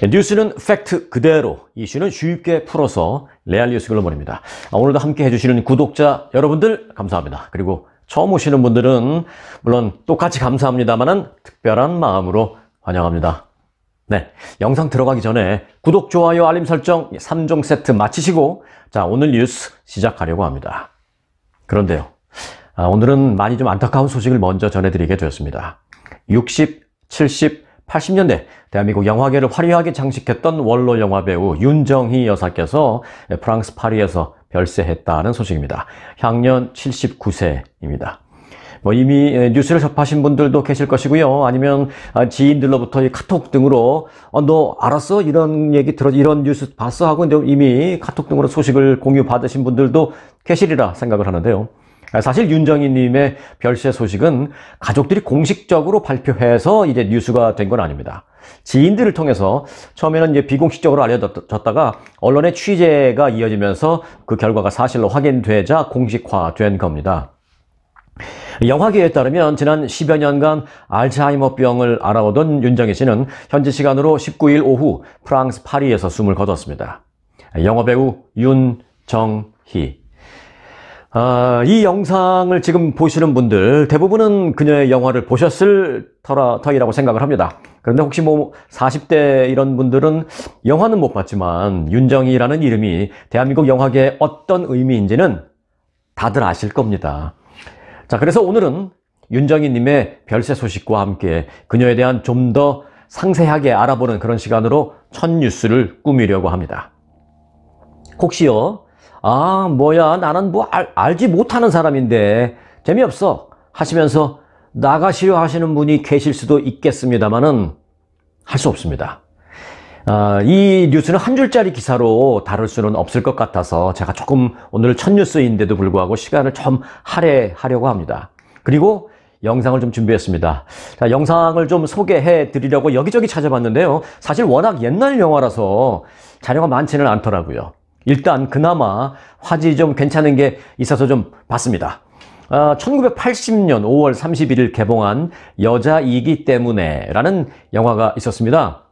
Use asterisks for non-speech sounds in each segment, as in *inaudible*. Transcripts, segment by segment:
네, 뉴스는 팩트 그대로, 이슈는 쉽게 풀어서 레알 뉴스 글로벌입니다. 아, 오늘도 함께 해주시는 구독자 여러분들 감사합니다. 그리고 처음 오시는 분들은 물론 똑같이 감사합니다만은 특별한 마음으로 환영합니다. 네, 영상 들어가기 전에 구독, 좋아요, 알림 설정 3종 세트 마치시고 자 오늘 뉴스 시작하려고 합니다. 그런데요, 아, 오늘은 많이 좀 안타까운 소식을 먼저 전해드리게 되었습니다. 60, 70, 80년대 대한민국 영화계를 화려하게 장식했던 원로 영화배우 윤정희 여사께서 프랑스 파리에서 별세했다는 소식입니다. 향년 79세입니다. 뭐 이미 뉴스를 접하신 분들도 계실 것이고요. 아니면 지인들로부터 카톡 등으로 어, 너 알았어? 이런 얘기 들어 이런 뉴스 봤어? 하고 이미 카톡 등으로 소식을 공유 받으신 분들도 계시리라 생각을 하는데요. 사실 윤정희님의 별세 소식은 가족들이 공식적으로 발표해서 이제 뉴스가 된 건 아닙니다. 지인들을 통해서 처음에는 이제 비공식적으로 알려졌다가 언론의 취재가 이어지면서 그 결과가 사실로 확인되자 공식화된 겁니다. 영화계에 따르면 지난 10여 년간 알츠하이머병을 알아오던 윤정희 씨는 현지 시간으로 19일 오후 프랑스 파리에서 숨을 거뒀습니다. 영화배우 윤정희 아, 이 영상을 지금 보시는 분들 대부분은 그녀의 영화를 보셨을 터라, 터이라고 생각을 합니다. 그런데 혹시 뭐 40대 이런 분들은 영화는 못 봤지만 윤정이라는 이름이 대한민국 영화계의 어떤 의미인지는 다들 아실 겁니다. 자, 그래서 오늘은 윤정희님의 별세 소식과 함께 그녀에 대한 좀 더 상세하게 알아보는 그런 시간으로 첫 뉴스를 꾸미려고 합니다. 혹시요, 아 뭐야 나는 뭐 알, 알지 못하는 사람인데 재미없어 하시면서 나가시려 하시는 분이 계실 수도 있겠습니다만은 할 수 없습니다. 아, 이 뉴스는 한 줄짜리 기사로 다룰 수는 없을 것 같아서 제가 조금 오늘 첫 뉴스인데도 불구하고 시간을 좀 할애하려고 합니다. 그리고 영상을 좀 준비했습니다. 자, 영상을 좀 소개해 드리려고 여기저기 찾아봤는데요. 사실 워낙 옛날 영화라서 자료가 많지는 않더라고요. 일단 그나마 화질이 좀 괜찮은 게 있어서 좀 봤습니다. 1980년 5월 31일 개봉한 여자이기 때문에 라는 영화가 있었습니다.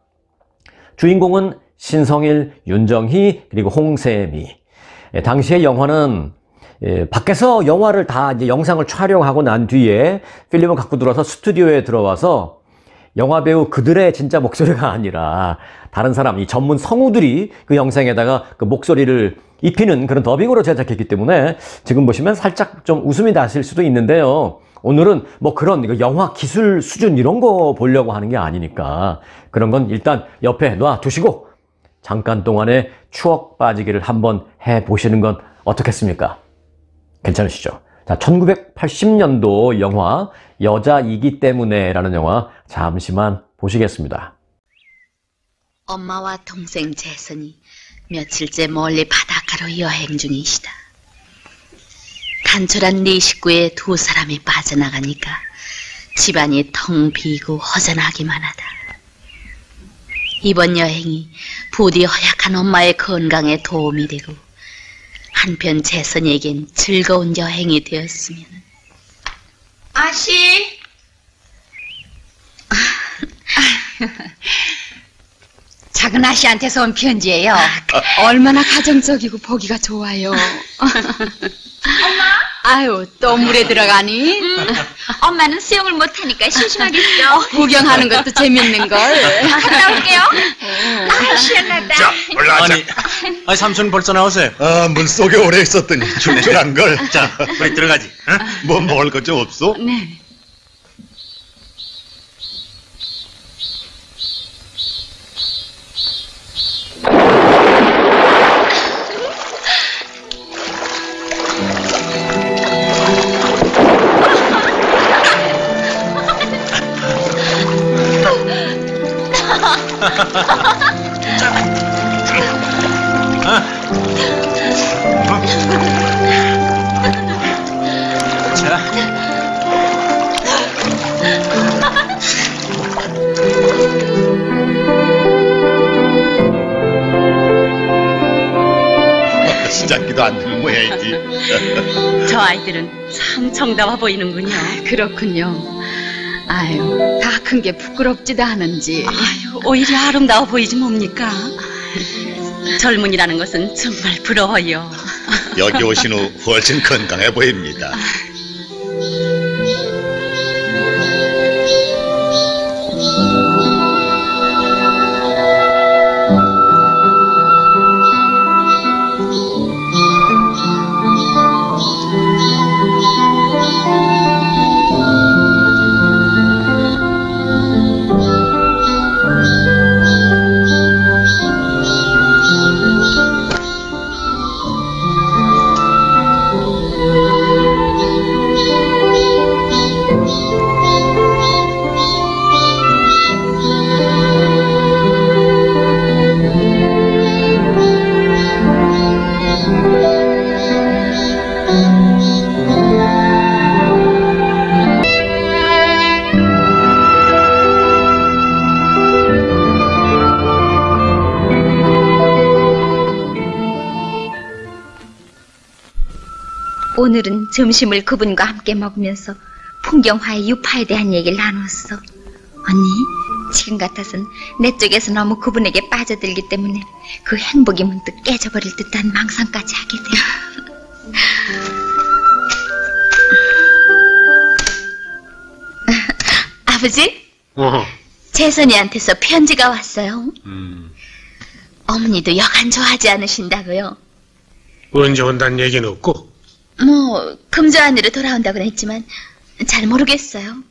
주인공은 신성일, 윤정희, 그리고 홍세미. 예, 당시의 영화는 예, 밖에서 영화를 다 이제 영상을 촬영하고 난 뒤에 필름을 갖고 들어와서 스튜디오에 들어와서 영화배우 그들의 진짜 목소리가 아니라 다른 사람, 이 전문 성우들이 그 영상에다가 그 목소리를 입히는 그런 더빙으로 제작했기 때문에 지금 보시면 살짝 좀 웃음이 나실 수도 있는데요. 오늘은 뭐 그런 그 영화 기술 수준 이런 거 보려고 하는 게 아니니까 그런 건 일단 옆에 놔두시고 잠깐 동안에 추억 빠지기를 한번 해보시는 건 어떻겠습니까? 괜찮으시죠? 자, 1980년도 영화 여자이기 때문에 라는 영화 잠시만 보시겠습니다. 엄마와 동생 재선이 며칠째 멀리 바닷가로 여행 중이시다. 단촐한 네 식구에 두 사람이 빠져나가니까 집안이 텅 비고 허전하기만 하다. 이번 여행이 부디 허약한 엄마의 건강에 도움이 되고 한편 재선이에겐 즐거운 여행이 되었으면 아씨 *laughs* 작은 아씨한테서 온 편지예요. 아, 아. 얼마나 가정적이고 보기가 좋아요. 엄마? 아유, 또 물에 들어가니? 음, 엄마는 수영을 못하니까 심심하겠어. 구경하는 것도 재밌는걸. 갔다 올게요. 어. 아, 시원하다. 자, 올라 아니, 아니 삼촌 벌써 나오세요. 아, 물 속에 오래 있었더니 네. 출출한 걸. 자, 우리 들어가지. 응? 뭐 먹을 것 좀 없어? 네. 정다와 보이는군요. 아, 그렇군요. 아유, 다 큰 게 부끄럽지도 않은지. 아유, 오히려 아름다워 보이지 뭡니까? 젊은이라는 것은 정말 부러워요. 여기 오신 후 훨씬 건강해 보입니다. 점심을 그분과 함께 먹으면서 풍경화의 유파에 대한 얘기를 나눴어. 언니, 지금 같아선 내 쪽에서 너무 그분에게 빠져들기 때문에 그 행복이 문득 깨져버릴 듯한 망상까지 하게 돼. *laughs* 아버지? 어. 재선이한테서 편지가 왔어요. 음. 어머니도 여간 좋아하지 않으신다고요. 언제 온다는 얘기는 없고 뭐 금주 안으로 돌아온다고는 했지만 잘 모르겠어요.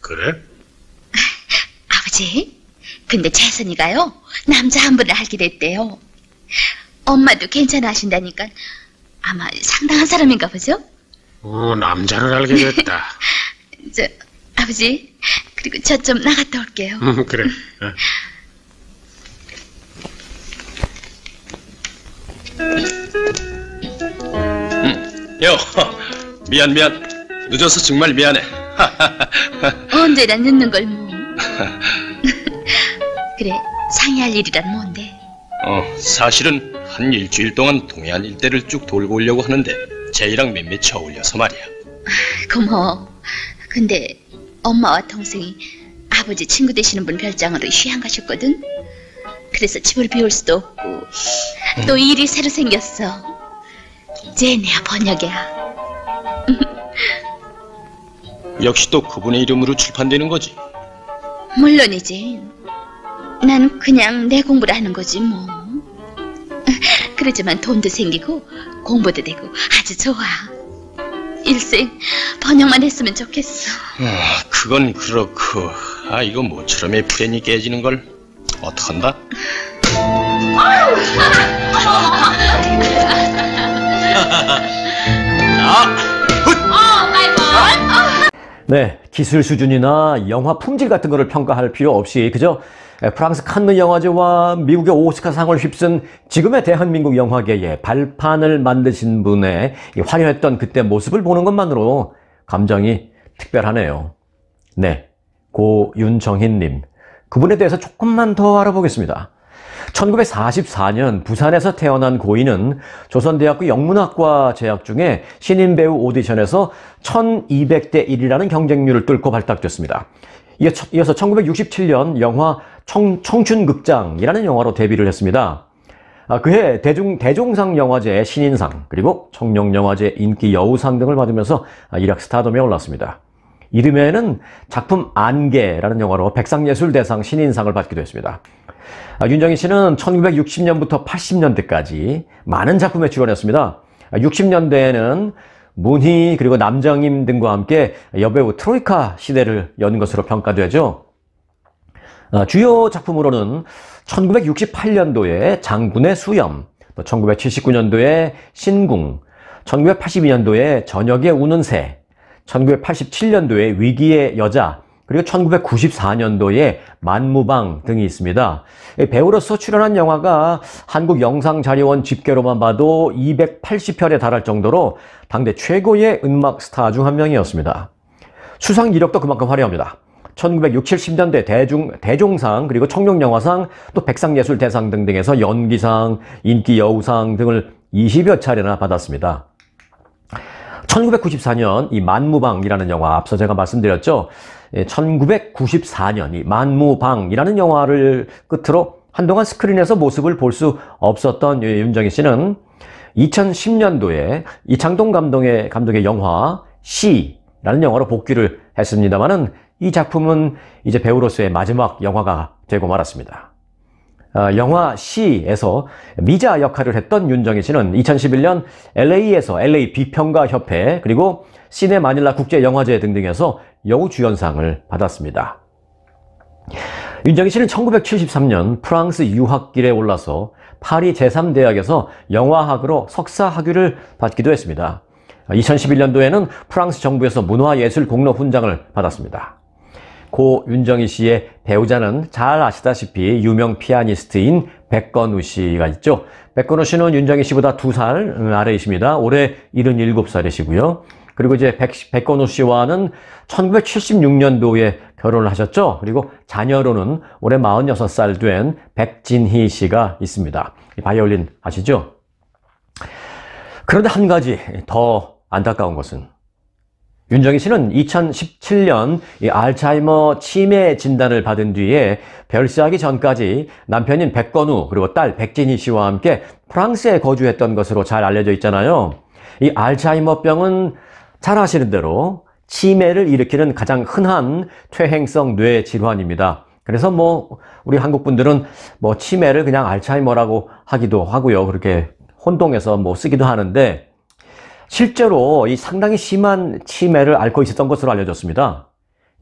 그래? *laughs* 아버지, 근데 재선이가요 남자 한 분을 알게 됐대요. 엄마도 괜찮아 하신다니까 아마 상당한 사람인가 보죠? 오, 남자를 알게 됐다. *laughs* 저, 아버지, 그리고 저 좀 나갔다 올게요. 음, 그래. *laughs* 어. 여, 미안 미안. 늦어서 정말 미안해. *laughs* *laughs* 언제나 늦는 걸 뭐. *laughs* 그래, 상의할 일이란 뭔데? 어, 사실은 한 일주일 동안 동해안 일대를 쭉 돌고 오려고 하는데 제이랑 몇몇이 어울려서 말이야. 아, 고마워. 근데 엄마와 동생이 아버지 친구 되시는 분 별장으로 휴양 가셨거든? 그래서 집을 비울 수도 없고 음. 또 일이 새로 생겼어. 제네야 번역이야. *laughs* 역시 또 그분의 이름으로 출판되는 거지. 물론이지. 난 그냥 내 공부를 하는 거지 뭐. *laughs* 그러지만 돈도 생기고 공부도 되고 아주 좋아. 일생 번역만 했으면 좋겠어. 아, 그건 그렇고 아 이거 뭐처럼의 프렌이 깨지는 걸 어떡한다? *laughs* 아, 아, 네, 기술 수준이나 영화 품질 같은 거를 평가할 필요 없이 그죠 프랑스 칸느 영화제와 미국의 오스카상을 휩쓴 지금의 대한민국 영화계의 발판을 만드신 분의 화려했던 그때 모습을 보는 것만으로 감정이 특별하네요. 네, 고윤정희님. 그분에 대해서 조금만 더 알아보겠습니다. 1944년 부산에서 태어난 고인은 조선대학교 영문학과 재학 중에 신인 배우 오디션에서 1200대 1이라는 경쟁률을 뚫고 발탁됐습니다. 이어서 1967년 영화 청, 청춘극장이라는 영화로 데뷔를 했습니다. 아, 그해 대중, 대종상 영화제 신인상, 그리고 청룡영화제 인기 여우상 등을 받으면서 아, 일약 스타덤에 올랐습니다. 이듬해에는 작품 안개라는 영화로 백상예술대상 신인상을 받기도 했습니다. 아, 윤정희 씨는 1960년부터 80년대까지 많은 작품에 출연했습니다. 60년대에는 아, 문희 그리고 남정임 등과 함께 여배우 트로이카 시대를 연 것으로 평가되죠. 아, 주요 작품으로는 1968년도에 장군의 수염, 1979년도에 신궁, 1982년도에 저녁에 우는 새, 1987년도에 위기의 여자, 그리고 1994년도에 만무방 등이 있습니다. 배우로서 출연한 영화가 한국 영상자료원 집계로만 봐도 280편에 달할 정도로 당대 최고의 음악 스타 중 한 명이었습니다. 수상 이력도 그만큼 화려합니다. 1960, 70년대 대중, 대종상, 그리고 청룡영화상, 또 백상예술대상 등등에서 연기상, 인기여우상 등을 20여 차례나 받았습니다. 1994년 이 만무방이라는 영화 앞서 제가 말씀드렸죠. 1994년 예, 이 만무방이라는 영화를 끝으로 한동안 스크린에서 모습을 볼 수 없었던 윤정희 씨는 2010년도에 이창동 감독의, 감독의 영화 시라는 영화로 복귀를 했습니다만은 이 작품은 이제 배우로서의 마지막 영화가 되고 말았습니다. 아, 영화 시에서 미자 역할을 했던 윤정희 씨는 2011년 LA에서 LA 비평가 협회 그리고 시네 마닐라 국제영화제 등등에서 여우주연상을 받았습니다. 윤정희 씨는 1973년 프랑스 유학길에 올라서 파리 제3대학에서 영화학으로 석사 학위를 받기도 했습니다. 2011년도에는 프랑스 정부에서 문화예술 공로 훈장을 받았습니다. 고 윤정희 씨의 배우자는 잘 아시다시피 유명 피아니스트인 백건우 씨가 있죠. 백건우 씨는 윤정희 씨보다 두 살 아래이십니다. 올해 77살이시고요. 그리고 이제 백, 백건우 씨와는 1976년도에 결혼을 하셨죠. 그리고 자녀로는 올해 46살 된 백진희 씨가 있습니다. 바이올린 아시죠? 그런데 한 가지 더 안타까운 것은 윤정희 씨는 2017년 이 알츠하이머 치매 진단을 받은 뒤에 별세하기 전까지 남편인 백건우 그리고 딸 백진희 씨와 함께 프랑스에 거주했던 것으로 잘 알려져 있잖아요. 이 알츠하이머병은 잘 아시는 대로 치매를 일으키는 가장 흔한 퇴행성 뇌 질환입니다. 그래서 뭐 우리 한국 분들은 뭐 치매를 그냥 알츠하이머라고 하기도 하고요. 그렇게 혼동해서 뭐 쓰기도 하는데 실제로 이 상당히 심한 치매를 앓고 있었던 것으로 알려졌습니다.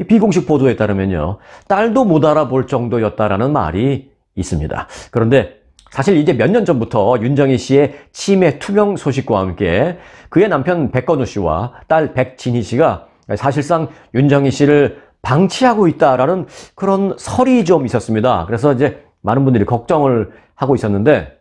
비공식 보도에 따르면요. 딸도 못 알아볼 정도였다라는 말이 있습니다. 그런데 사실 이제 몇 년 전부터 윤정희 씨의 치매 투병 소식과 함께 그의 남편 백건우 씨와 딸 백진희 씨가 사실상 윤정희 씨를 방치하고 있다라는 그런 설이 좀 있었습니다. 그래서 이제 많은 분들이 걱정을 하고 있었는데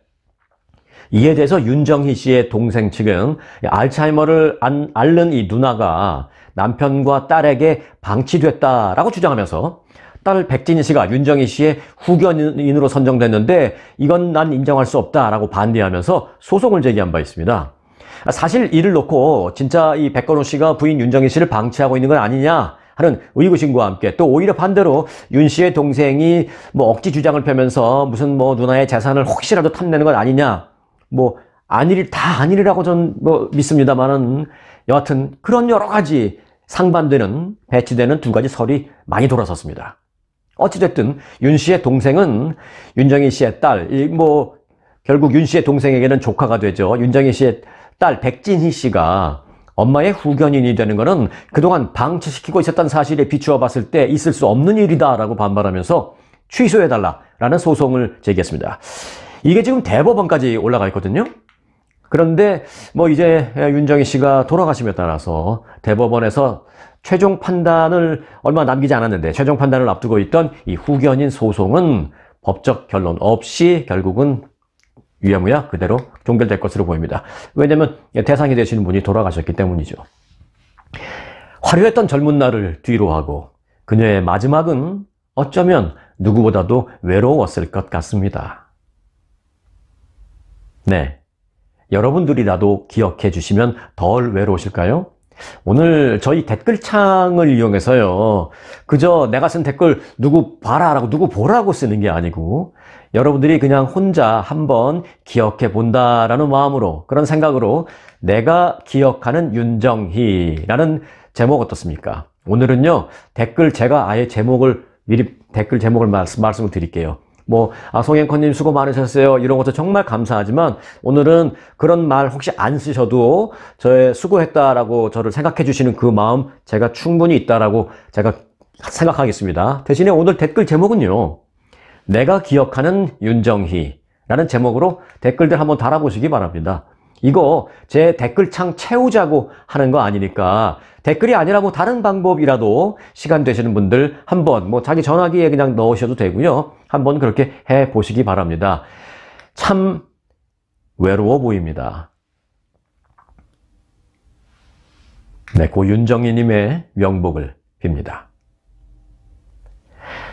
이에 대해서 윤정희 씨의 동생 측은 알츠하이머를 안, 앓는 이 누나가 남편과 딸에게 방치됐다라고 주장하면서 딸 백진희 씨가 윤정희 씨의 후견인으로 선정됐는데 이건 난 인정할 수 없다라고 반대하면서 소송을 제기한 바 있습니다. 사실 이를 놓고 진짜 이 백건호 씨가 부인 윤정희 씨를 방치하고 있는 건 아니냐 하는 의구심과 함께 또 오히려 반대로 윤 씨의 동생이 뭐 억지 주장을 펴면서 무슨 뭐 누나의 재산을 혹시라도 탐내는 건 아니냐 뭐 아닐 다 아니라고 전 뭐 믿습니다만은 여하튼 그런 여러 가지 상반되는 배치되는 두 가지 설이 많이 돌아섰습니다. 어찌됐든 윤 씨의 동생은 윤정희 씨의 딸, 뭐 결국 윤 씨의 동생에게는 조카가 되죠. 윤정희 씨의 딸 백진희 씨가 엄마의 후견인이 되는 것은 그동안 방치시키고 있었던 사실에 비추어 봤을 때 있을 수 없는 일이다라고 반발하면서 취소해달라라는 소송을 제기했습니다. 이게 지금 대법원까지 올라가 있거든요. 그런데 뭐 이제 윤정희 씨가 돌아가심에 따라서 대법원에서 최종 판단을 얼마 남기지 않았는데 최종 판단을 앞두고 있던 이 후견인 소송은 법적 결론 없이 결국은 위야무야 그대로 종결될 것으로 보입니다. 왜냐하면 대상이 되시는 분이 돌아가셨기 때문이죠. 화려했던 젊은 날을 뒤로 하고 그녀의 마지막은 어쩌면 누구보다도 외로웠을 것 같습니다. 네, 여러분들이라도 기억해 주시면 덜 외로우실까요? 오늘 저희 댓글창을 이용해서요 그저 내가 쓴 댓글 누구 봐라 라고 누구 보라고 쓰는 게 아니고 여러분들이 그냥 혼자 한번 기억해 본다라는 마음으로 그런 생각으로 내가 기억하는 윤정희라는 제목 어떻습니까? 오늘은요 댓글 제가 아예 제목을 미리 댓글 제목을 말씀, 말씀을 드릴게요 뭐, 아, 송앵커님 수고 많으셨어요. 이런 것도 정말 감사하지만 오늘은 그런 말 혹시 안 쓰셔도 저의 수고했다라고 저를 생각해 주시는 그 마음 제가 충분히 있다라고 제가 생각하겠습니다. 대신에 오늘 댓글 제목은요. 내가 기억하는 윤정희 라는 제목으로 댓글들 한번 달아보시기 바랍니다. 이거 제 댓글창 채우자고 하는 거 아니니까 댓글이 아니라 뭐 다른 방법이라도 시간 되시는 분들 한번 뭐 자기 전화기에 그냥 넣으셔도 되고요. 한번 그렇게 해 보시기 바랍니다. 참 외로워 보입니다. 네, 고윤정희님의 명복을 빕니다.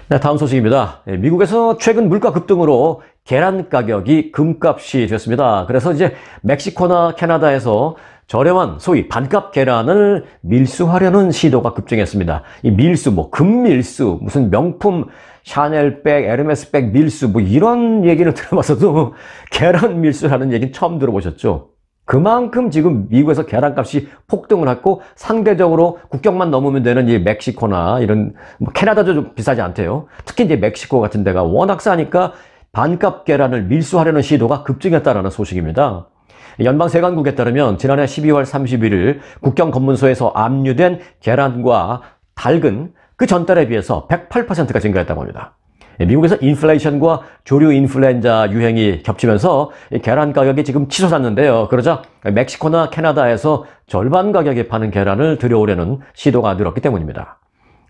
네, 다음 소식입니다. 예, 미국에서 최근 물가 급등으로 계란 가격이 금값이 됐습니다. 그래서 이제 멕시코나 캐나다에서 저렴한 소위 반값 계란을 밀수하려는 시도가 급증했습니다. 이 밀수, 뭐 금밀수, 무슨 명품 샤넬백, 에르메스백 밀수 뭐 이런 얘기를 *laughs* 들어봤어도 계란 밀수라는 얘기는 처음 들어보셨죠? 그만큼 지금 미국에서 계란값이 폭등을 했고 상대적으로 국경만 넘으면 되는 이 멕시코나 이런 뭐 캐나다도 좀 비싸지 않대요. 특히 이제 멕시코 같은 데가 워낙 싸니까 반값 계란을 밀수하려는 시도가 급증했다라는 소식입니다. 연방세관국에 따르면 지난해 12월 31일 국경 검문소에서 압류된 계란과 닭은 그 전달에 비해서 108%가 증가했다고 합니다. 예, 미국에서 인플레이션과 조류 인플루엔자 유행이 겹치면서 계란 가격이 지금 치솟았는데요. 그러자 멕시코나 캐나다에서 절반 가격에 파는 계란을 들여오려는 시도가 늘었기 때문입니다.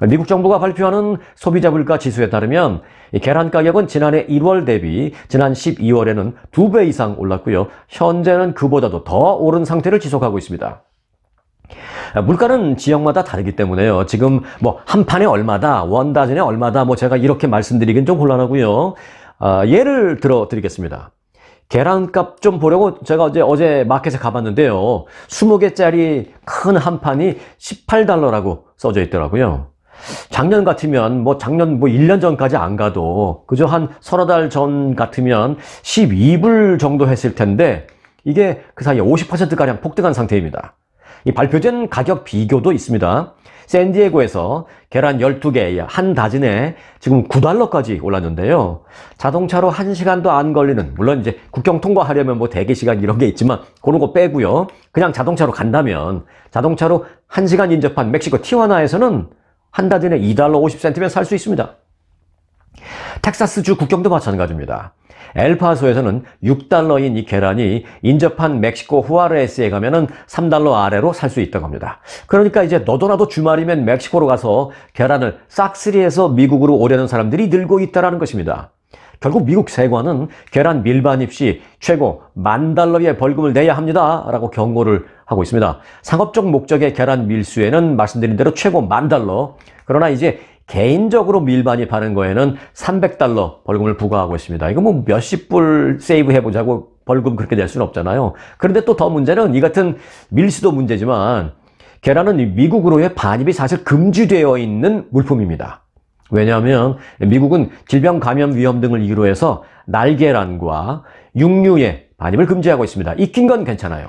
미국 정부가 발표하는 소비자 물가 지수에 따르면 계란 가격은 지난해 1월 대비 지난 12월에는 2배 이상 올랐고요. 현재는 그보다도 더 오른 상태를 지속하고 있습니다. 물가는 지역마다 다르기 때문에요. 지금 뭐 한 판에 얼마다, 원다전에 얼마다 뭐 제가 이렇게 말씀드리긴 좀 곤란하고요. 아, 예를 들어 드리겠습니다. 계란값 좀 보려고 제가 어제 어제 마켓에 가봤는데요. 20개짜리 큰 한 판이 18달러라고 써져 있더라고요. 작년 같으면 뭐 작년 뭐 1년 전까지 안 가도 그저 한 서너 달 전 같으면 12불 정도 했을 텐데 이게 그 사이에 50%가량 폭등한 상태입니다. 이 발표된 가격 비교도 있습니다. 샌디에고에서 계란 12개 한 다진에 지금 9달러까지 올랐는데요. 자동차로 1시간도 안 걸리는 물론 이제 국경 통과하려면 뭐 대기 시간 이런 게 있지만 그런 거 빼고요. 그냥 자동차로 간다면 자동차로 1시간 인접한 멕시코 티와나에서는 한 다진에 2달러 50센트면 살 수 있습니다. 텍사스주 국경도 마찬가지입니다. 엘파소에서는 6달러인 이 계란이 인접한 멕시코 후아레스에 가면은 3달러 아래로 살 수 있다고 합니다. 그러니까 이제 너도나도 주말이면 멕시코로 가서 계란을 싹쓸이해서 미국으로 오려는 사람들이 늘고 있다라는 것입니다. 결국 미국 세관은 계란 밀반입 시 최고 만 달러의 벌금을 내야 합니다. 라고 경고를 하고 있습니다. 상업적 목적의 계란 밀수에는 말씀드린 대로 최고 만 달러. 그러나 이제 개인적으로 밀반입하는 거에는 300달러 벌금을 부과하고 있습니다. 이거 뭐 몇십 불 세이브 해보자고 벌금 그렇게 될 수는 없잖아요. 그런데 또 더 문제는 이 같은 밀수도 문제지만 계란은 미국으로의 반입이 사실 금지되어 있는 물품입니다. 왜냐하면 미국은 질병 감염 위험 등을 이유로 해서 날계란과 육류의 반입을 금지하고 있습니다. 익힌 건 괜찮아요.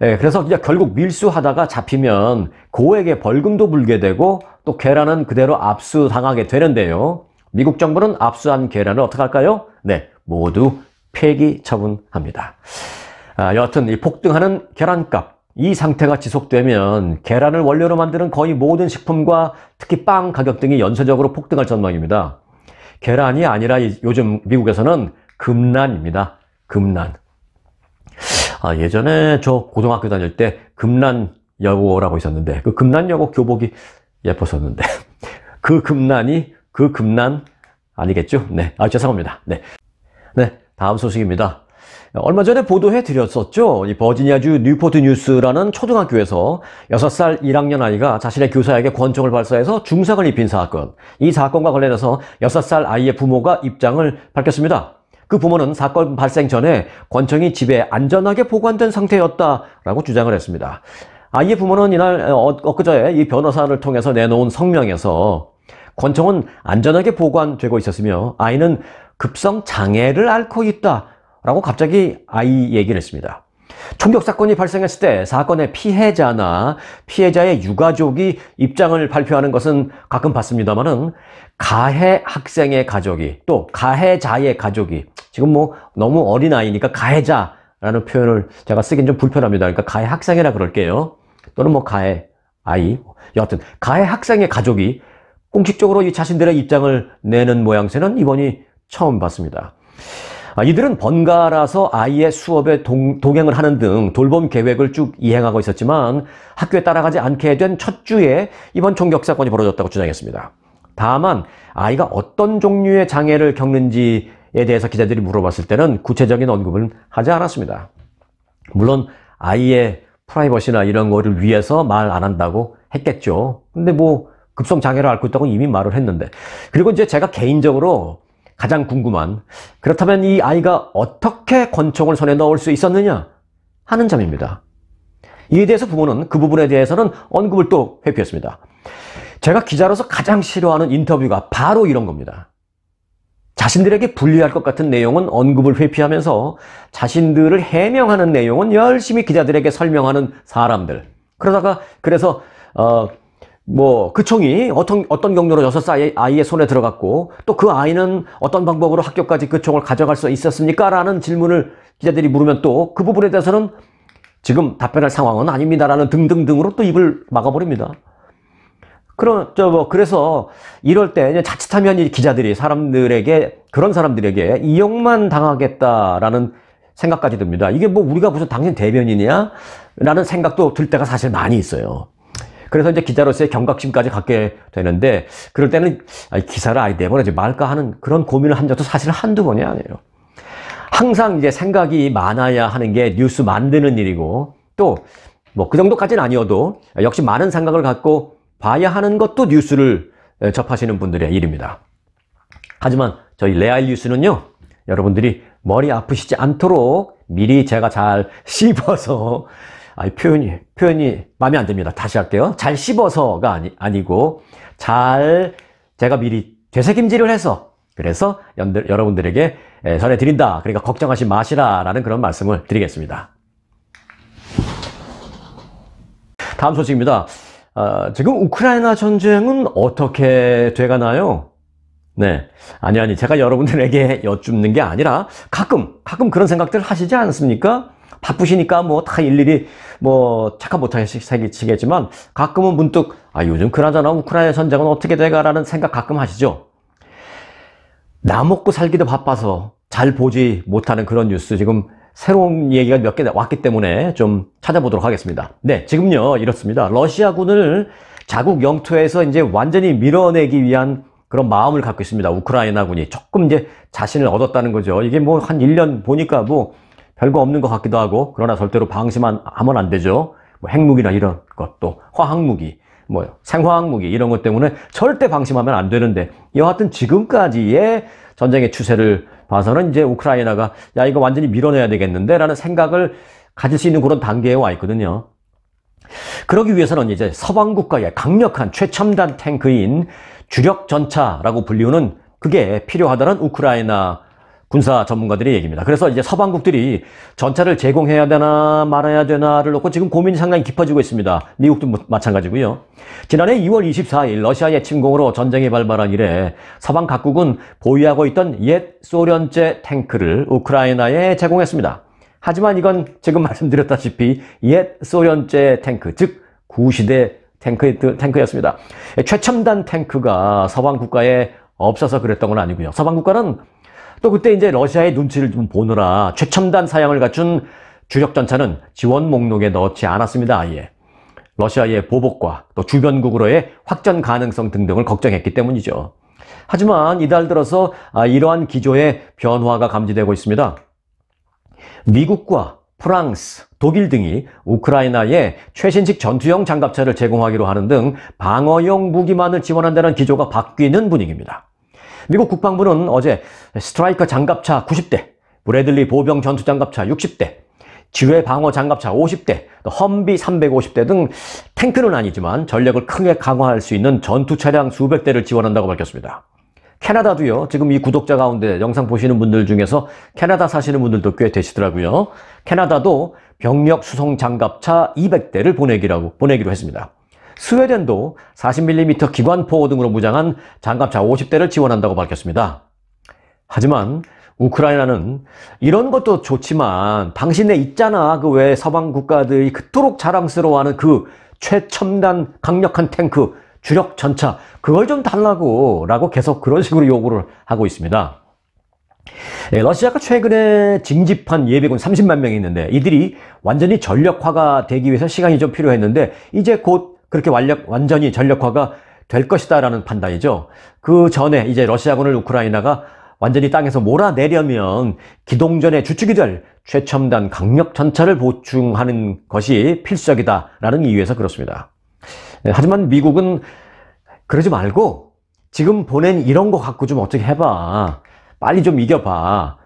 예, 그래서 이제 결국 밀수하다가 잡히면 고액의 벌금도 불게 되고 또 계란은 그대로 압수당하게 되는데요. 미국 정부는 압수한 계란을 어떻게 할까요? 네, 모두 폐기 처분합니다. 아, 여하튼 이 폭등하는 계란값 이 상태가 지속되면 계란을 원료로 만드는 거의 모든 식품과 특히 빵 가격 등이 연쇄적으로 폭등할 전망입니다. 계란이 아니라 요즘 미국에서는 금란입니다. 금란. 아, 예전에 저 고등학교 다닐 때 금란여고라고 있었는데 그 금란여고 교복이 예뻤었는데 *laughs* 그 금란이 그 금란 아니겠죠? 네, 아 죄송합니다. 네, 네 다음 소식입니다. 얼마 전에 보도해 드렸었죠. 이 버지니아주 뉴포트 뉴스라는 초등학교에서 6살 1학년 아이가 자신의 교사에게 권총을 발사해서 중상을 입힌 사건. 이 사건과 관련해서 6살 아이의 부모가 입장을 밝혔습니다. 그 부모는 사건 발생 전에 권총이 집에 안전하게 보관된 상태였다라고 주장을 했습니다. 아이의 부모는 이날 어, 어, 엊그저에 이 변호사를 통해서 내놓은 성명에서 권총은 안전하게 보관되고 있었으며 아이는 급성 장애를 앓고 있다 라고 갑자기 아이 얘기를 했습니다. 총격 사건이 발생했을 때 사건의 피해자나 피해자의 유가족이 입장을 발표하는 것은 가끔 봤습니다만은 가해 학생의 가족이 또 가해자의 가족이 지금 뭐 너무 어린 아이니까 가해자라는 표현을 제가 쓰긴 좀 불편합니다. 그러니까 가해 학생이라 그럴게요. 또는 뭐 가해 아이 여하튼 가해 학생의 가족이 공식적으로 이 자신들의 입장을 내는 모양새는 이번이 처음 봤습니다. 아, 이들은 번갈아서 아이의 수업에 동, 동행을 하는 등 돌봄 계획을 쭉 이행하고 있었지만 학교에 따라가지 않게 된 첫 주에 이번 총격 사건이 벌어졌다고 주장했습니다. 다만 아이가 어떤 종류의 장애를 겪는지에 대해서 기자들이 물어봤을 때는 구체적인 언급을 하지 않았습니다. 물론 아이의 프라이버시나 이런 거를 위해서 말 안 한다고 했겠죠. 근데 뭐 급성 장애를 앓고 있다고 이미 말을 했는데. 그리고 이제 제가 개인적으로 가장 궁금한 그렇다면 이 아이가 어떻게 권총을 손에 넣을 수 있었느냐 하는 점입니다. 이에 대해서 부모는 그 부분에 대해서는 언급을 또 회피했습니다. 제가 기자로서 가장 싫어하는 인터뷰가 바로 이런 겁니다. 자신들에게 불리할 것 같은 내용은 언급을 회피하면서 자신들을 해명하는 내용은 열심히 기자들에게 설명하는 사람들. 그러다가 그래서 어 뭐그 총이 어떤 어떤 경로로 여섯 살 아이의 손에 들어갔고 또 그 아이는 어떤 방법으로 학교까지 그 총을 가져갈 수 있었습니까라는 질문을 기자들이 물으면 또 그 부분에 대해서는 지금 답변할 상황은 아닙니다라는 등등등으로 또 입을 막아버립니다. 그런 저뭐 그래서 이럴 때 자칫하면 이 기자들이 사람들에게 그런 사람들에게 이용만 당하겠다라는 생각까지 듭니다. 이게 뭐 우리가 무슨 당신 대변인이냐 라는 생각도 들 때가 사실 많이 있어요. 그래서 이제 기자로서의 경각심까지 갖게 되는데 그럴 때는 기사를 아예 내버려지 말까 하는 그런 고민을 한 적도 사실 한두 번이 아니에요. 항상 이제 생각이 많아야 하는 게 뉴스 만드는 일이고 또 뭐 그 정도까지는 아니어도 역시 많은 생각을 갖고 봐야 하는 것도 뉴스를 접하시는 분들의 일입니다. 하지만 저희 레알 뉴스는요. 여러분들이 머리 아프시지 않도록 미리 제가 잘 씹어서 아니, 표현이, 표현이 마음에 안 듭니다. 다시 할게요. 잘 씹어서가 아니, 아니고, 잘, 제가 미리 되새김질을 해서, 그래서 연들, 여러분들에게 전해드린다. 그러니까 걱정하지 마시라. 라는 그런 말씀을 드리겠습니다. 다음 소식입니다. 어, 지금 우크라이나 전쟁은 어떻게 돼가나요? 네. 아니, 아니, 제가 여러분들에게 여쭙는 게 아니라 가끔, 가끔 그런 생각들 하시지 않습니까? 바쁘시니까 뭐 다 일일이 뭐 착한 못하시겠지만 가끔은 문득 아 요즘 그나저나 우크라이나 전쟁은 어떻게 돼가라는 생각 가끔 하시죠? 나 먹고 살기도 바빠서 잘 보지 못하는 그런 뉴스 지금 새로운 얘기가 몇 개 왔기 때문에 좀 찾아보도록 하겠습니다. 네, 지금요 이렇습니다. 러시아군을 자국 영토에서 이제 완전히 밀어내기 위한 그런 마음을 갖고 있습니다. 우크라이나군이 조금 이제 자신을 얻었다는 거죠. 이게 뭐한 1년 보니까 뭐 별거 없는 것 같기도 하고 그러나 절대로 방심하면 안 되죠. 뭐 핵무기나 이런 것도 화학무기, 뭐 생화학무기 이런 것 때문에 절대 방심하면 안 되는데 여하튼 지금까지의 전쟁의 추세를 봐서는 이제 우크라이나가 야 이거 완전히 밀어내야 되겠는데 라는 생각을 가질 수 있는 그런 단계에 와 있거든요. 그러기 위해서는 이제 서방 국가의 강력한 최첨단 탱크인 주력 전차라고 불리우는 그게 필요하다는 우크라이나 군사 전문가들의 얘기입니다. 그래서 이제 서방국들이 전차를 제공해야 되나 말아야 되나를 놓고 지금 고민이 상당히 깊어지고 있습니다. 미국도 마찬가지고요. 지난해 2월 24일 러시아의 침공으로 전쟁이 발발한 이래 서방 각국은 보유하고 있던 옛 소련제 탱크를 우크라이나에 제공했습니다. 하지만 이건 지금 *laughs* 말씀드렸다시피 옛 소련제 탱크, 즉 구시대 탱크, 탱크였습니다. 최첨단 탱크가 서방 국가에 없어서 그랬던 건 아니고요. 서방 국가는 또 그때 이제 러시아의 눈치를 좀 보느라 최첨단 사양을 갖춘 주력 전차는 지원 목록에 넣지 않았습니다. 아예. 러시아의 보복과 또 주변국으로의 확전 가능성 등등을 걱정했기 때문이죠. 하지만 이달 들어서 아, 이러한 기조의 변화가 감지되고 있습니다. 미국과 프랑스, 독일 등이 우크라이나에 최신식 전투형 장갑차를 제공하기로 하는 등 방어용 무기만을 지원한다는 기조가 바뀌는 분위기입니다. 미국 국방부는 어제 스트라이커 장갑차 90대, 브래들리 보병 전투 장갑차 60대, 지뢰 방어 장갑차 50대, 험비 350대 등 탱크는 아니지만 전력을 크게 강화할 수 있는 전투 차량 수백 대를 지원한다고 밝혔습니다. 캐나다도요. 지금 이 구독자 가운데 영상 보시는 분들 중에서 캐나다 사시는 분들도 꽤 되시더라고요. 캐나다도 병력 수송 장갑차 200대를 보내기라고 보내기로 했습니다. 스웨덴도 40mm 기관포 등으로 무장한 장갑차 50대를 지원한다고 밝혔습니다. 하지만 우크라이나는 이런 것도 좋지만 당신네 있잖아 그 외 서방 국가들이 그토록 자랑스러워하는 그 최첨단 강력한 탱크 주력 전차 그걸 좀 달라고 라고 계속 그런 식으로 요구를 하고 있습니다. 예, 러시아가 최근에 징집한 예비군 30만 명이 있는데 이들이 완전히 전력화가 되기 위해서 시간이 좀 필요했는데 이제 곧 그렇게 완력, 완전히 전력화가 될 것이다라는 판단이죠. 그 전에 이제 러시아군을 우크라이나가 완전히 땅에서 몰아내려면 기동전의 주축이 될 최첨단 강력 전차를 보충하는 것이 필수적이다라는 이유에서 그렇습니다. 네, 하지만 미국은 그러지 말고 지금 보낸 이런 거 갖고 좀 어떻게 해봐. 빨리 좀 이겨봐.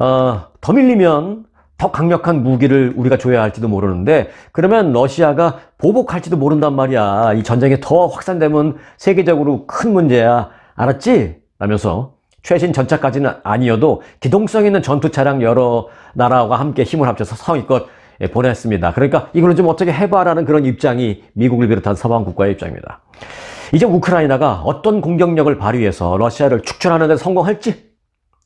어, 더 밀리면 더 강력한 무기를 우리가 줘야 할지도 모르는데 그러면 러시아가 보복할지도 모른단 말이야. 이 전쟁이 더 확산되면 세계적으로 큰 문제야. 알았지? 라면서 최신 전차까지는 아니어도 기동성 있는 전투차량 여러 나라와 함께 힘을 합쳐서 성의껏 예, 보냈습니다. 그러니까 이걸는좀 어떻게 해봐라는 그런 입장이 미국을 비롯한 서방 국가의 입장입니다. 이제 우크라이나가 어떤 공격력을 발휘해서 러시아를 축출하는 데 성공할지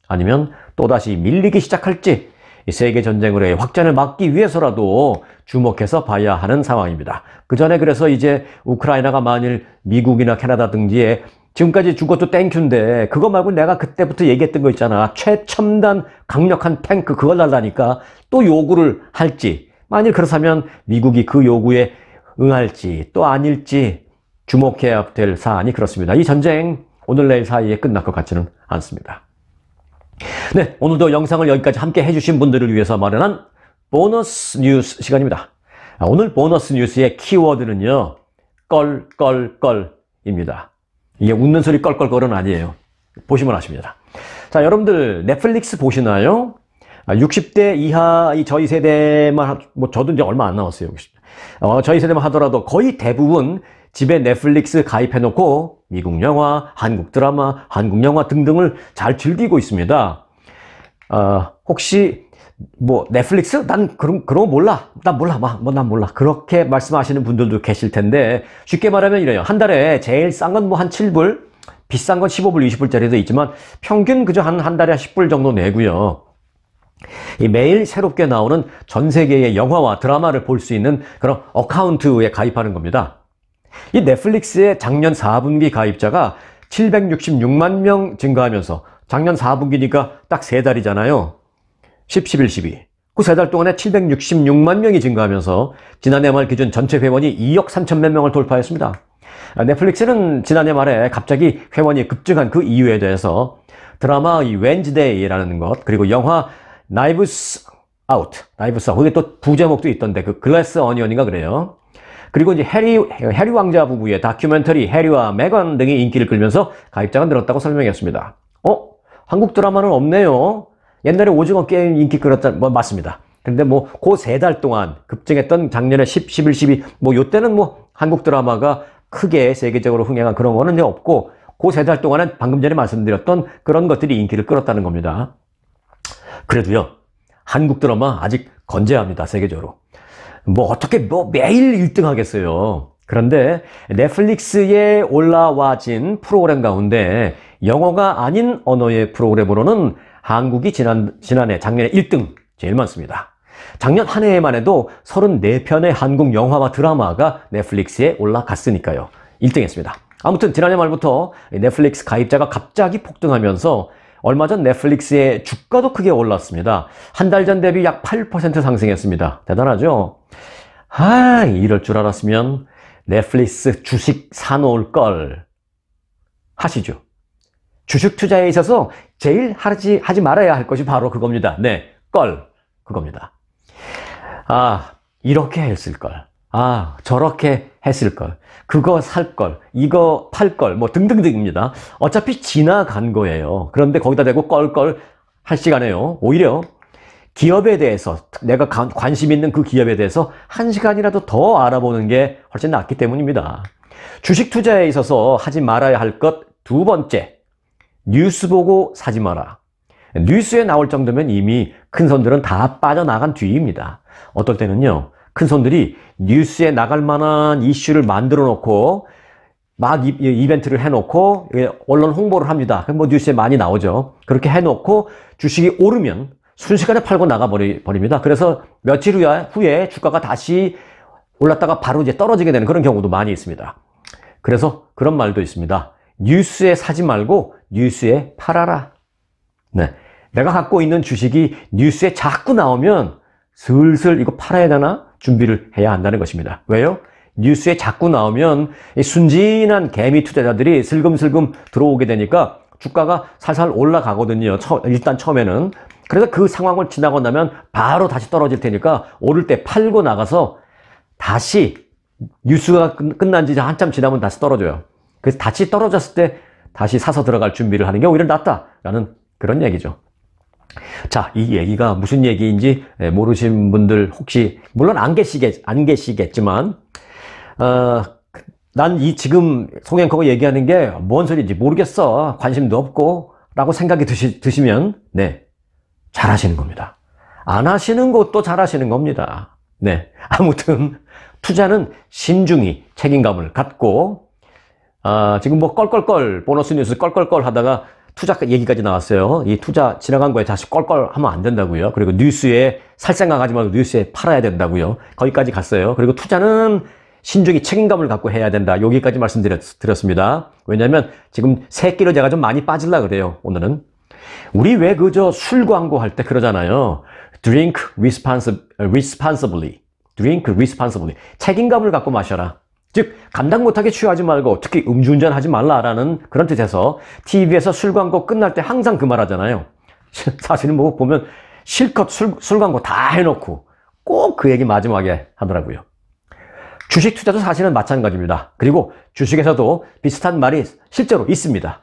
아니면 또다시 밀리기 시작할지 세계 전쟁으로의 확전을 막기 위해서라도 주목해서 봐야 하는 상황입니다. 그 전에 그래서 이제 우크라이나가 만일 미국이나 캐나다 등지에 지금까지 죽어도 땡큐인데 그거 말고 내가 그때부터 얘기했던 거 있잖아. 최첨단 강력한 탱크 그걸 달라니까 또 요구를 할지 만일 그렇다면 미국이 그 요구에 응할지 또 아닐지 주목해야 될 사안이 그렇습니다. 이 전쟁 오늘 내일 사이에 끝날 것 같지는 않습니다. 네, 오늘도 영상을 여기까지 함께 해주신 분들을 위해서 마련한 보너스 뉴스 시간입니다. 아, 오늘 보너스 뉴스의 키워드는요, 껄껄껄입니다. 이게 웃는 소리 껄껄껄은 아니에요. 보시면 아십니다. 자, 여러분들 넷플릭스 보시나요? 60대 아, 이하 이 저희 세대만 뭐 저도 이제 얼마 안 나왔어요. 어, 저희 세대만 하더라도 거의 대부분 집에 넷플릭스 가입해 놓고 미국 영화, 한국 드라마, 한국 영화 등등을 잘 즐기고 있습니다. 어, 혹시 뭐 넷플릭스? 난 그런 그런 거 몰라. 난 몰라. 뭐난 몰라. 그렇게 말씀하시는 분들도 계실 텐데 쉽게 말하면 이래요. 한 달에 제일 싼 건 뭐 한 7불, 비싼 건 15불, 20불짜리도 있지만 평균 그저 한 한 달에 10불 정도 내고요. 매일 새롭게 나오는 전 세계의 영화와 드라마를 볼 수 있는 그런 어카운트에 가입하는 겁니다. 이 넷플릭스의 작년 4분기 가입자가 766만 명 증가하면서 작년 4분기니까 딱 3달이잖아요. 10, 11, 12. 그 3달 동안에 766만 명이 증가하면서 지난해 말 기준 전체 회원이 2억 3천만 명을 돌파했습니다. 아, 넷플릭스는 지난해 말에 갑자기 회원이 급증한 그 이유에 대해서 드라마 이 웬즈데이라는 것 그리고 영화 나이브스 아웃, 나이브스 아웃. 그게 또 부제목도 있던데 그 글래스 어니언인가 그래요. 그리고 이제 해리, 해리 왕자 부부의 다큐멘터리 해리와 메건 등이 인기를 끌면서 가입자가 늘었다고 설명했습니다. 어? 한국 드라마는 없네요. 옛날에 오징어 게임 인기 끌었던, 뭐, 맞습니다. 근데 뭐, 그 세 달 동안 급증했던 작년에 10, 11, 12, 뭐, 요때는 뭐, 한국 드라마가 크게 세계적으로 흥행한 그런 거는 없고, 그 세 달 동안은 방금 전에 말씀드렸던 그런 것들이 인기를 끌었다는 겁니다. 그래도요, 한국 드라마 아직 건재합니다, 세계적으로. 뭐 어떻게 뭐 매일 1등 하겠어요. 그런데 넷플릭스에 올라와진 프로그램 가운데 영어가 아닌 언어의 프로그램으로는 한국이 지난, 지난해 작년에 1등 제일 많습니다. 작년 한 해에만 해도 34편의 한국 영화와 드라마가 넷플릭스에 올라갔으니까요. 1등 했습니다. 아무튼 지난해 말부터 넷플릭스 가입자가 갑자기 폭등하면서 얼마 전 넷플릭스의 주가도 크게 올랐습니다. 한 달 전 대비 약 8% 상승했습니다. 대단하죠? 아, 이럴 줄 알았으면 넷플릭스 주식 사놓을 걸 하시죠. 주식 투자에 있어서 제일 하지, 하지 말아야 할 것이 바로 그겁니다. 네, 껄 그겁니다. 아, 이렇게 했을 걸. 아, 저렇게 했을 걸, 그거 살 걸, 이거 팔 걸, 뭐 등등등입니다. 어차피 지나간 거예요. 그런데 거기다 대고 껄껄 할 시간에요. 오히려 기업에 대해서 내가 관심 있는 그 기업에 대해서 한 시간이라도 더 알아보는 게 훨씬 낫기 때문입니다. 주식 투자에 있어서 하지 말아야 할 것 두 번째, 뉴스 보고 사지 마라. 뉴스에 나올 정도면 이미 큰 손들은 다 빠져나간 뒤입니다. 어떨 때는요. 큰손들이 뉴스에 나갈 만한 이슈를 만들어 놓고 막 이벤트를 해놓고 언론 홍보를 합니다. 뭐 뉴스에 많이 나오죠. 그렇게 해놓고 주식이 오르면 순식간에 팔고 나가버립니다. 그래서 며칠 후에 주가가 다시 올랐다가 바로 이제 떨어지게 되는 그런 경우도 많이 있습니다. 그래서 그런 말도 있습니다. 뉴스에 사지 말고 뉴스에 팔아라. 네. 내가 갖고 있는 주식이 뉴스에 자꾸 나오면 슬슬 이거 팔아야 되나? 준비를 해야 한다는 것입니다. 왜요? 뉴스에 자꾸 나오면 순진한 개미 투자자들이 슬금슬금 들어오게 되니까 주가가 살살 올라가거든요. 일단 처음에는. 그래서 그 상황을 지나고 나면 바로 다시 떨어질 테니까 오를 때 팔고 나가서 다시 뉴스가 끝난 지 한참 지나면 다시 떨어져요. 그래서 다시 떨어졌을 때 다시 사서 들어갈 준비를 하는 게 오히려 낫다라는 그런 얘기죠. 자, 이 얘기가 무슨 얘기인지 예, 모르신 분들 혹시 물론 안 계시겠 안 계시겠지만 어, 난 이 지금 송앵커가 얘기하는 게 뭔 소리인지 모르겠어. 관심도 없고 라고 생각이 드시, 드시면 네. 잘 하시는 겁니다. 안 하시는 것도 잘 하시는 겁니다. 네. 아무튼 투자는 신중히 책임감을 갖고 아, 지금 뭐 껄껄껄 보너스 뉴스 껄껄껄 하다가 투자 얘기까지 나왔어요. 이 투자 지나간 거에 다시 껄껄하면 안 된다고요. 그리고 뉴스에 살 생각 하지 말고 뉴스에 팔아야 된다고요. 거기까지 갔어요. 그리고 투자는 신중히 책임감을 갖고 해야 된다. 여기까지 말씀드렸습니다. 왜냐하면 지금 새끼로 제가 좀 많이 빠질라 그래요. 오늘은. 우리 왜 그저 술 광고할 때 그러잖아요. Drink responsibly. Drink responsibly. 책임감을 갖고 마셔라. 즉 감당 못하게 취하지 말고 특히 음주운전 하지 말라라는 그런 뜻에서 TV에서 술 광고 끝날 때 항상 그 말 하잖아요. *laughs* 사실은 뭐 보면 실컷 술, 술 광고 다 해놓고 꼭 그 얘기 마지막에 하더라고요. 주식 투자도 사실은 마찬가지입니다. 그리고 주식에서도 비슷한 말이 실제로 있습니다.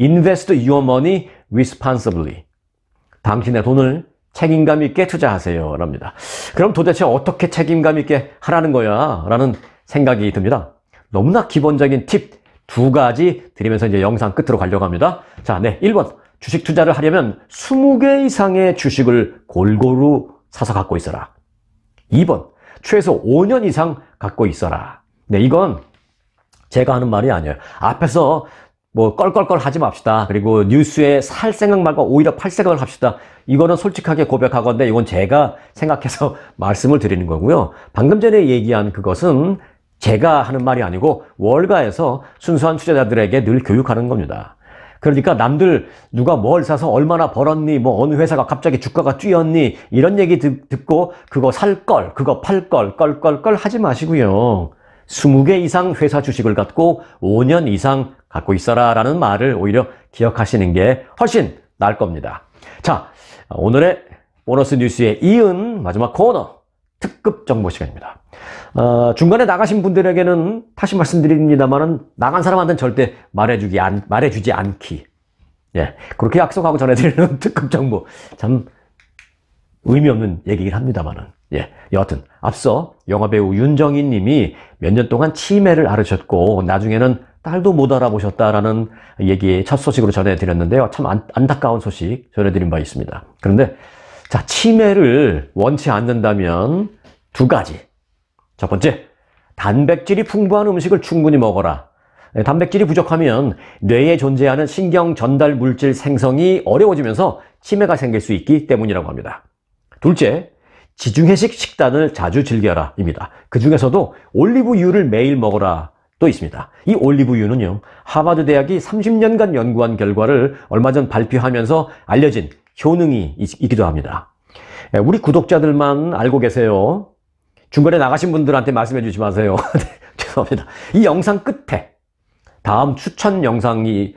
Invest your money responsibly. 당신의 돈을 책임감 있게 투자하세요. 랍니다. 그럼 도대체 어떻게 책임감 있게 하라는 거야? 라는 생각이 듭니다. 너무나 기본적인 팁 두 가지 드리면서 이제 영상 끝으로 가려고 합니다. 자, 네, 1번. 주식 투자를 하려면 20개 이상의 주식을 골고루 사서 갖고 있어라. 2번. 최소 5년 이상 갖고 있어라. 네, 이건 제가 하는 말이 아니에요. 앞에서 뭐 껄껄껄 하지 맙시다. 그리고 뉴스에 살 생각 말고 오히려 팔 생각을 합시다. 이거는 솔직하게 고백하건데 이건 제가 생각해서 *laughs* 말씀을 드리는 거고요. 방금 전에 얘기한 그것은 제가 하는 말이 아니고 월가에서 순수한 투자자들에게 늘 교육하는 겁니다. 그러니까 남들 누가 뭘 사서 얼마나 벌었니 뭐 어느 회사가 갑자기 주가가 뛰었니 이런 얘기 듣, 듣고 그거 살 걸 그거 팔걸 껄껄껄 하지 마시고요. 20개 이상 회사 주식을 갖고 5년 이상 갖고 있어라 라는 말을 오히려 기억하시는 게 훨씬 나을 겁니다. 자 오늘의 보너스 뉴스의 이은 마지막 코너 특급 정보 시간입니다. 어, 중간에 나가신 분들에게는 다시 말씀드립니다만은 나간 사람한테는 절대 말해주기 안, 말해주지 않기. 예, 그렇게 약속하고 전해드리는 *laughs* 특급 정보 참 의미 없는 얘기긴 합니다만은 예, 여하튼 앞서 영화배우 윤정희님이 몇 년 동안 치매를 앓으셨고 나중에는 딸도 못 알아보셨다라는 얘기의 첫 소식으로 전해드렸는데요. 참 안, 타까운 소식 전해드린 바 있습니다. 그런데 자 치매를 원치 않는다면 두 가지 첫 번째, 단백질이 풍부한 음식을 충분히 먹어라. 네, 단백질이 부족하면 뇌에 존재하는 신경 전달 물질 생성이 어려워지면서 치매가 생길 수 있기 때문이라고 합니다. 둘째, 지중해식 식단을 자주 즐겨라 입니다. 그 중에서도 올리브유를 매일 먹어라 또 있습니다. 이 올리브유는요, 하버드 대학이 30년간 연구한 결과를 얼마 전 발표하면서 알려진 효능이 있, 기도 합니다. 네, 우리 구독자들만 알고 계세요. 중간에 나가신 분들한테 말씀해 주지 마세요. *laughs* 네, 죄송합니다. 이 영상 끝에 다음 추천 영상이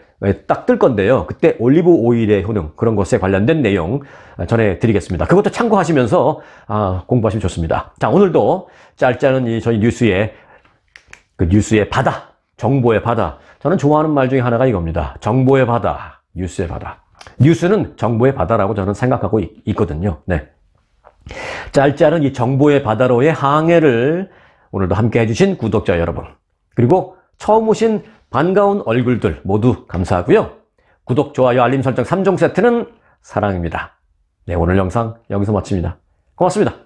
딱 뜰 건데요. 그때 올리브 오일의 효능 그런 것에 관련된 내용 아, 전해드리겠습니다. 그것도 참고하시면서 아, 공부하시면 좋습니다. 자 오늘도 짧지않은 이 저희 뉴스의 그 뉴스의 바다, 정보의 바다. 저는 좋아하는 말 중에 하나가 이겁니다. 정보의 바다, 뉴스의 바다. 뉴스는 정보의 바다라고 저는 생각하고 있, 거든요 네. 짧지 않은 이 정보의 바다로의 항해를 오늘도 함께 해주신 구독자 여러분 그리고 처음 오신 반가운 얼굴들 모두 감사하고요. 구독, 좋아요, 알림 설정 3종 세트는 사랑입니다. 네, 오늘 영상 여기서 마칩니다. 고맙습니다.